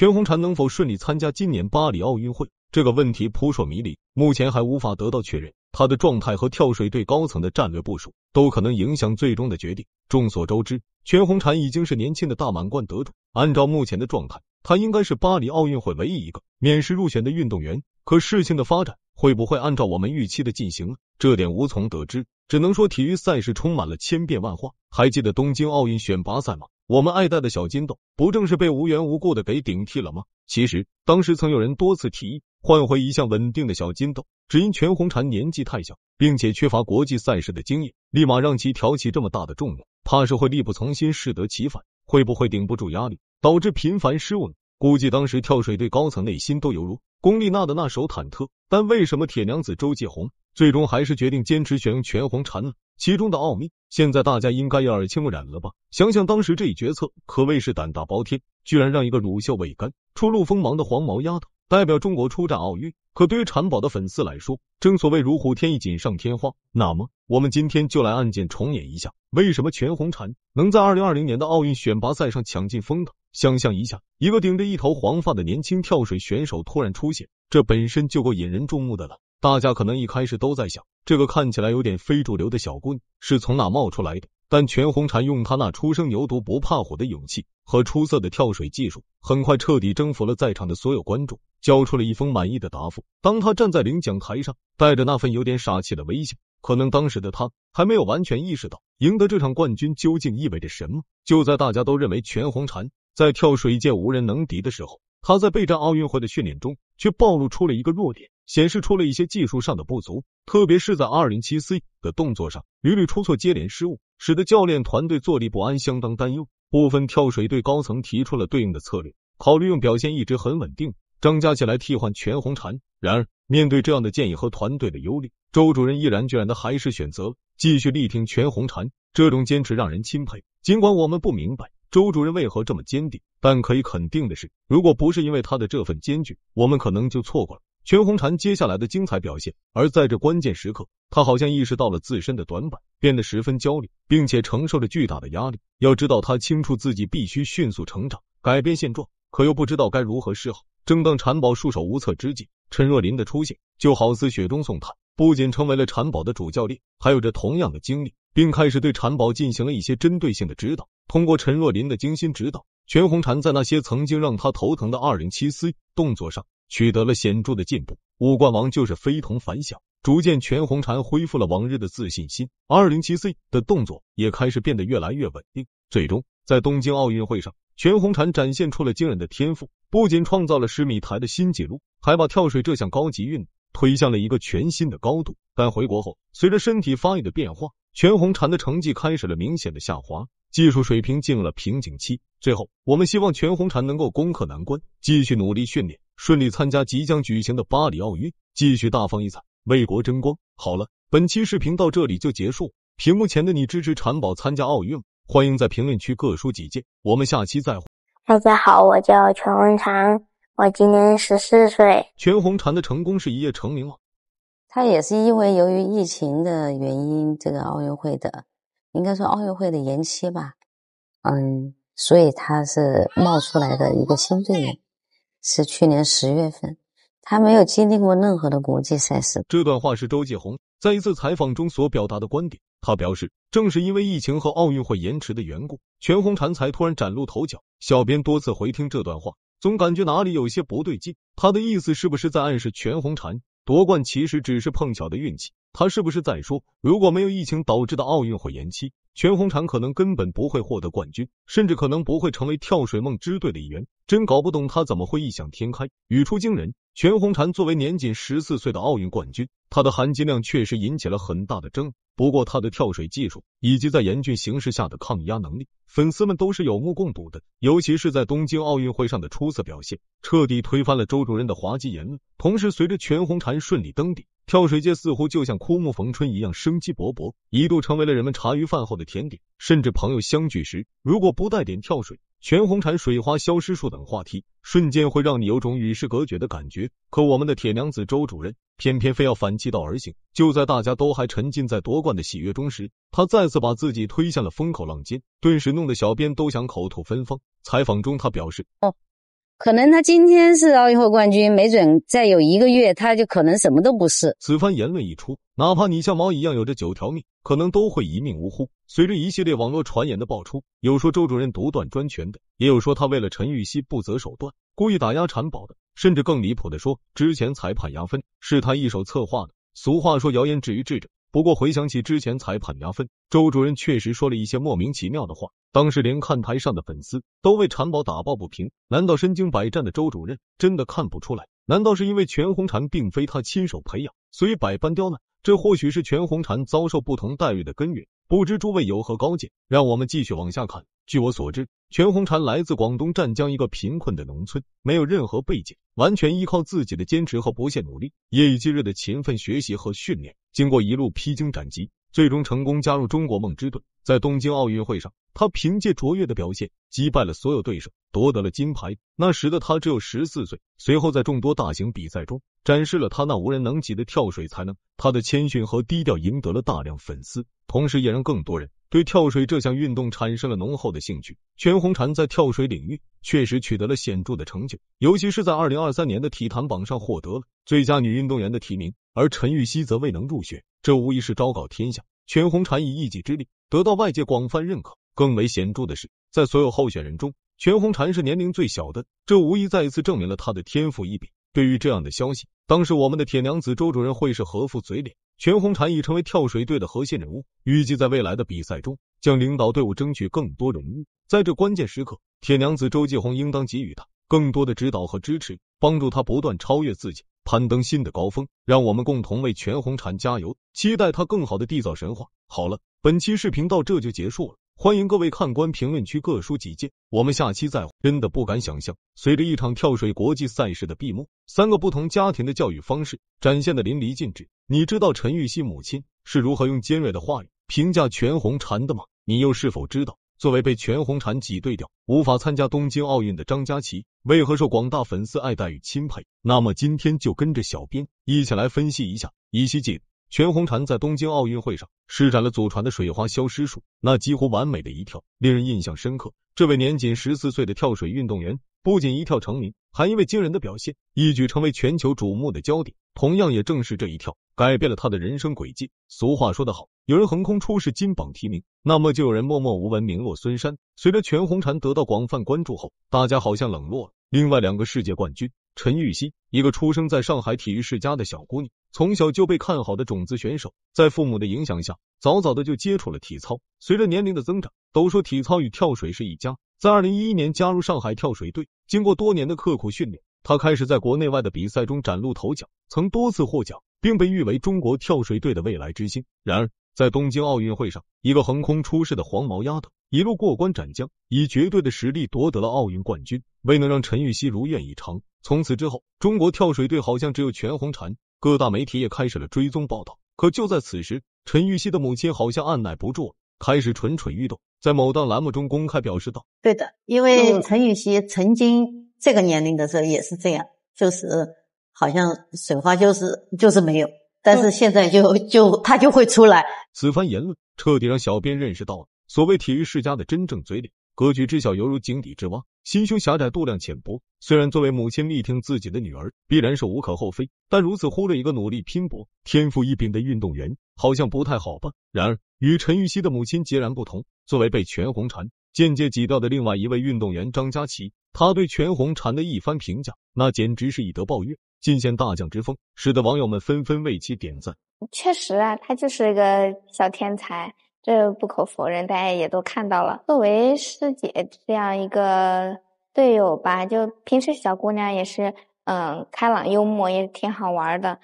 全红婵能否顺利参加今年巴黎奥运会？这个问题扑朔迷离，目前还无法得到确认。她的状态和跳水队高层的战略部署都可能影响最终的决定。众所周知，全红婵已经是年轻的大满贯得主，按照目前的状态，她应该是巴黎奥运会唯一一个免试入选的运动员。可事情的发展会不会按照我们预期的进行？这点无从得知，只能说体育赛事充满了千变万化。还记得东京奥运选拔赛吗？我们爱戴的小金豆，不正是被无缘无故的给顶替了吗？其实当时曾有人多次提议换回一向稳定的小金豆，只因全红婵年纪太小，并且缺乏国际赛事的经验，立马让其挑起这么大的重量，怕是会力不从心，适得其反。会不会顶不住压力，导致频繁失误呢？估计当时跳水队高层内心都犹如龚丽娜的那首忐忑。但为什么铁娘子周继红？最终还是决定坚持选用全红婵了，其中的奥秘，现在大家应该也耳清目染了吧？想想当时这一决策，可谓是胆大包天，居然让一个乳臭未干、初露锋芒的黄毛丫头代表中国出战奥运。可对于婵宝的粉丝来说，正所谓如虎添翼、锦上添花。那么，我们今天就来案件重演一下，为什么全红婵能在二零二零年的奥运选拔赛上抢尽风头？想象一下，一个顶着一头黄发的年轻跳水选手突然出现，这本身就够引人注目的了。大家可能一开始都在想，这个看起来有点非主流的小棍是从哪冒出来的？但全红婵用她那初生牛犊不怕虎的勇气和出色的跳水技术，很快彻底征服了在场的所有观众，交出了一封满意的答复。当她站在领奖台上，带着那份有点傻气的微笑，可能当时的她还没有完全意识到赢得这场冠军究竟意味着什么。就在大家都认为全红婵在跳水界无人能敌的时候，她在备战奥运会的训练中却暴露出了一个弱点。显示出了一些技术上的不足，特别是在二零七 C 的动作上屡屡出错，接连失误，使得教练团队坐立不安，相当担忧。部分跳水队高层提出了对应的策略，考虑用表现一直很稳定张家琪来替换全红婵。然而，面对这样的建议和团队的忧虑，周主任毅然决然的还是选择继续力挺全红婵。这种坚持让人钦佩。尽管我们不明白周主任为何这么坚定，但可以肯定的是，如果不是因为他的这份坚决，我们可能就错过了。全红婵接下来的精彩表现，而在这关键时刻，他好像意识到了自身的短板，变得十分焦虑，并且承受着巨大的压力。要知道，他清楚自己必须迅速成长，改变现状，可又不知道该如何是好。正当婵宝束手无策之际，陈若琳的出现就好似雪中送炭，不仅成为了婵宝的主教练，还有着同样的经历，并开始对婵宝进行了一些针对性的指导。通过陈若琳的精心指导，全红婵在那些曾经让他头疼的二零七 C 动作上。取得了显著的进步，五冠王就是非同凡响。逐渐，全红婵恢复了往日的自信心，二零七 C 的动作也开始变得越来越稳定。最终，在东京奥运会上，全红婵展现出了惊人的天赋，不仅创造了十米台的新纪录，还把跳水这项高级运动推向了一个全新的高度。但回国后，随着身体发育的变化，全红婵的成绩开始了明显的下滑。技术水平进入了瓶颈期。最后，我们希望全红婵能够攻克难关，继续努力训练，顺利参加即将举行的巴黎奥运，继续大放异彩，为国争光。好了，本期视频到这里就结束。屏幕前的你支持婵宝参加奥运吗？欢迎在评论区各抒己见。我们下期再会。大家好，我叫全红婵，我今年十四岁。全红婵的成功是一夜成名吗？他也是因为由于疫情的原因，这个奥运会的。应该说奥运会的延期吧，嗯，所以他是冒出来的一个新队员，是去年十月份，他没有经历过任何的国际赛事。这段话是周继红在一次采访中所表达的观点。他表示，正是因为疫情和奥运会延迟的缘故，全红婵才突然崭露头角。小编多次回听这段话，总感觉哪里有些不对劲。他的意思是不是在暗示全红婵夺冠其实只是碰巧的运气？他是不是在说，如果没有疫情导致的奥运会延期，全红婵可能根本不会获得冠军，甚至可能不会成为跳水梦之队的一员？真搞不懂他怎么会异想天开，语出惊人。全红婵作为年仅十四岁的奥运冠军，她的含金量确实引起了很大的争议。不过，她的跳水技术以及在严峻形势下的抗压能力，粉丝们都是有目共睹的。尤其是在东京奥运会上的出色表现，彻底推翻了周主任的滑稽言论。同时，随着全红婵顺利登顶。跳水界似乎就像枯木逢春一样生机勃勃，一度成为了人们茶余饭后的甜点，甚至朋友相聚时，如果不带点跳水、全红婵、水花消失术等话题，瞬间会让你有种与世隔绝的感觉。可我们的铁娘子周主任偏偏非要反其道而行，就在大家都还沉浸在夺冠的喜悦中时，她再次把自己推向了风口浪尖，顿时弄得小编都想口吐芬芳。采访中，他表示：哦。可能他今天是奥运会冠军，没准再有一个月，他就可能什么都不是。此番言论一出，哪怕你像猫一样有着九条命，可能都会一命呜呼。随着一系列网络传言的爆出，有说周主任独断专权的，也有说他为了陈芋汐不择手段、故意打压产宝的，甚至更离谱的说，之前裁判压分是他一手策划的。俗话说，谣言止于智者。不过回想起之前裁判压分，周主任确实说了一些莫名其妙的话。当时连看台上的粉丝都为婵宝打抱不平。难道身经百战的周主任真的看不出来？难道是因为全红婵并非他亲手培养，所以百般刁难？这或许是全红婵遭受不同待遇的根源。不知诸位有何高见？让我们继续往下看。据我所知，全红婵来自广东湛江一个贫困的农村，没有任何背景，完全依靠自己的坚持和不懈努力，夜以继日的勤奋学习和训练。经过一路披荆斩棘，最终成功加入中国梦之队。在东京奥运会上，他凭借卓越的表现击败了所有对手，夺得了金牌。那时的他只有十四岁。随后，在众多大型比赛中展示了他那无人能及的跳水才能。他的谦逊和低调赢得了大量粉丝，同时也让更多人对跳水这项运动产生了浓厚的兴趣。全红婵在跳水领域确实取得了显著的成就，尤其是在二零二三年的体坛榜上获得了最佳女运动员的提名，而陈芋汐则未能入选，这无疑是昭告天下。全红婵以一己之力得到外界广泛认可。更为显著的是，在所有候选人中，全红婵是年龄最小的，这无疑再一次证明了她的天赋异禀。对于这样的消息，当时我们的铁娘子周主任会是何副嘴脸？全红婵已成为跳水队的核心人物，预计在未来的比赛中将领导队伍争取更多荣誉。在这关键时刻，铁娘子周继红应当给予她更多的指导和支持，帮助她不断超越自己。攀登新的高峰，让我们共同为全红婵加油！期待他更好的缔造神话。好了，本期视频到这就结束了，欢迎各位看官评论区各抒己见，我们下期再会。真的不敢想象，随着一场跳水国际赛事的闭幕，三个不同家庭的教育方式展现的淋漓尽致。你知道陈芋汐母亲是如何用尖锐的话语评价全红婵的吗？你又是否知道？作为被全红婵挤兑掉、无法参加东京奥运的张家琪，为何受广大粉丝爱戴与钦佩？那么今天就跟着小编一起来分析一下。依稀记得，全红婵在东京奥运会上施展了祖传的水花消失术，那几乎完美的一跳令人印象深刻。这位年仅十四岁的跳水运动员不仅一跳成名，还因为惊人的表现一举成为全球瞩目的焦点。同样，也正是这一跳，改变了他的人生轨迹。俗话说得好，有人横空出世，金榜题名，那么就有人默默无闻，名落孙山。随着全红婵得到广泛关注后，大家好像冷落了另外两个世界冠军——陈芋汐，一个出生在上海体育世家的小姑娘，从小就被看好的种子选手，在父母的影响下，早早的就接触了体操。随着年龄的增长，都说体操与跳水是一家。在二零一一年加入上海跳水队，经过多年的刻苦训练。他开始在国内外的比赛中崭露头角，曾多次获奖，并被誉为中国跳水队的未来之星。然而，在东京奥运会上，一个横空出世的黄毛丫头一路过关斩将，以绝对的实力夺得了奥运冠军，未能让陈芋汐如愿以偿。从此之后，中国跳水队好像只有全红婵。各大媒体也开始了追踪报道。可就在此时，陈芋汐的母亲好像按耐不住了，开始蠢蠢欲动，在某档栏目中公开表示道：“对的，因为陈芋汐曾经……”这个年龄的时候也是这样，就是好像水花就是就是没有，但是现在就就他就会出来。此番言论彻底让小编认识到了所谓体育世家的真正嘴脸，格局知晓犹如井底之蛙，心胸狭窄，度量浅薄。虽然作为母亲力挺自己的女儿，必然是无可厚非，但如此忽略一个努力拼搏、天赋异禀的运动员，好像不太好吧？然而与陈芋汐的母亲截然不同，作为被全红婵间接挤掉的另外一位运动员张佳琪。他对全红婵的一番评价，那简直是以德报怨，尽显大将之风，使得网友们纷纷为其点赞。确实啊，他就是一个小天才，这不可否认，大家也都看到了。作为师姐这样一个队友吧，就平时小姑娘也是嗯开朗幽默，也挺好玩的。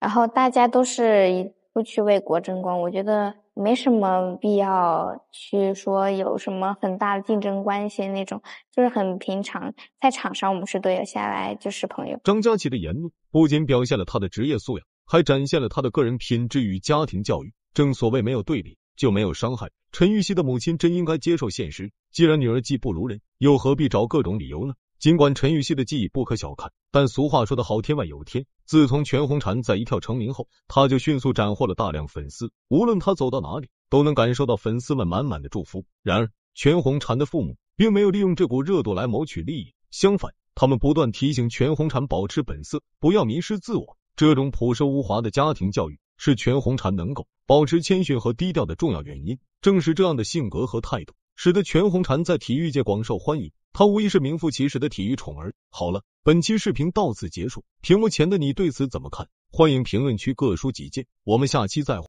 然后大家都是。不去为国争光，我觉得没什么必要去说有什么很大的竞争关系那种，就是很平常，在场上我们是队友，下来就是朋友。张佳琪的言论不仅表现了他的职业素养，还展现了他的个人品质与家庭教育。正所谓没有对比就没有伤害，陈玉汐的母亲真应该接受现实，既然女儿技不如人，又何必找各种理由呢？尽管陈玉汐的技艺不可小看，但俗话说的好，天外有天。自从全红婵在一跳成名后，他就迅速斩获了大量粉丝。无论他走到哪里，都能感受到粉丝们满满的祝福。然而，全红婵的父母并没有利用这股热度来谋取利益，相反，他们不断提醒全红婵保持本色，不要迷失自我。这种朴实无华的家庭教育是全红婵能够保持谦逊和低调的重要原因。正是这样的性格和态度。使得全红婵在体育界广受欢迎，她无疑是名副其实的体育宠儿。好了，本期视频到此结束，屏幕前的你对此怎么看？欢迎评论区各抒己见，我们下期再会。